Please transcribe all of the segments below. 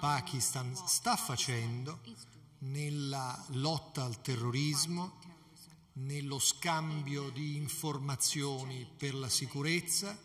Pakistan sta facendo nella lotta al terrorismo, nello scambio di informazioni per la sicurezza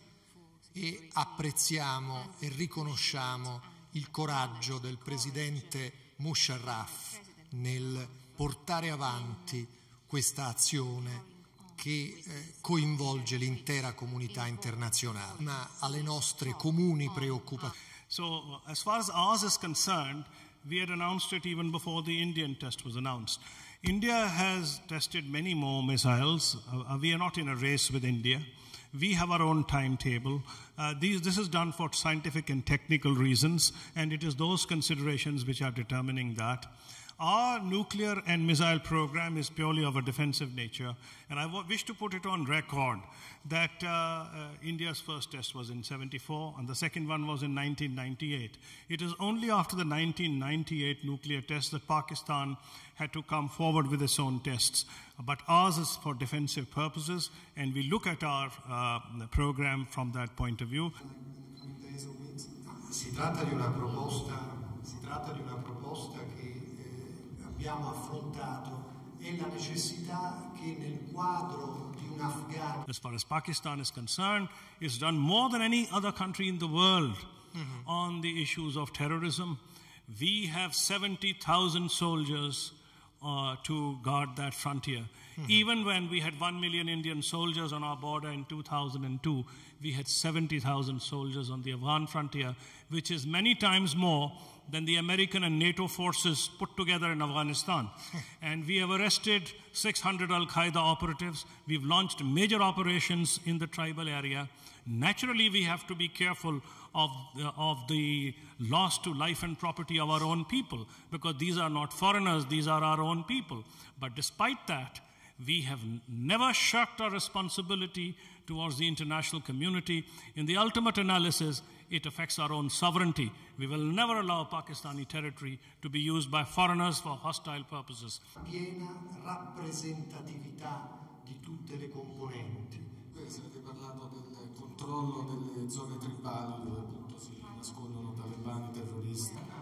e apprezziamo e riconosciamo il coraggio del Presidente Musharraf nel portare avanti questa azione che eh, coinvolge l'intera comunità internazionale, ma alle nostre comuni preoccupazioni. So, uh, as far as ours is concerned, we had announced it even before the Indian test was announced. India has tested many more missiles. Uh, uh, we are not in a race with India. We have our own timetable. Uh, these, this is done for scientific and technical reasons, and it is those considerations which are determining that. Our nuclear and missile program is purely of a defensive nature, and I wish to put it on record that uh, uh, India's first test was in 74 and the second one was in 1998. It is only after the 1998 nuclear test that Pakistan had to come forward with its own tests. But ours is for defensive purposes, and we look at our uh, program from that point of view. Si tratta di una proposta, si tratta di una proposta che abbiamo affrontato e la necessità che nel quadro di un As far as Pakistan is concerned, it's done more than any other country in the world mm -hmm. on the issues of terrorism. We have 70,000 soldiers uh, to guard that frontier. Mm -hmm. Even when we had 1 million Indian soldiers on our border in 2002, we had 70,000 soldiers on the Afghan frontier, which is many times more than the American and NATO forces put together in Afghanistan. and we have arrested 600 Al Qaeda operatives. We've launched major operations in the tribal area. Naturally, we have to be careful of the, uh, of the loss to life and property of our own people because these are not foreigners, these are our own people. But despite that, we have never shirked our responsibility towards the international community. In the ultimate analysis, it affects our own sovereignty. We will never allow Pakistani territory to be used by foreigners for hostile purposes. Piena rappresentatività di tutte le componenti. avete parlato del controllo delle zone tribali dove appunto si nascondono talebani terroristi.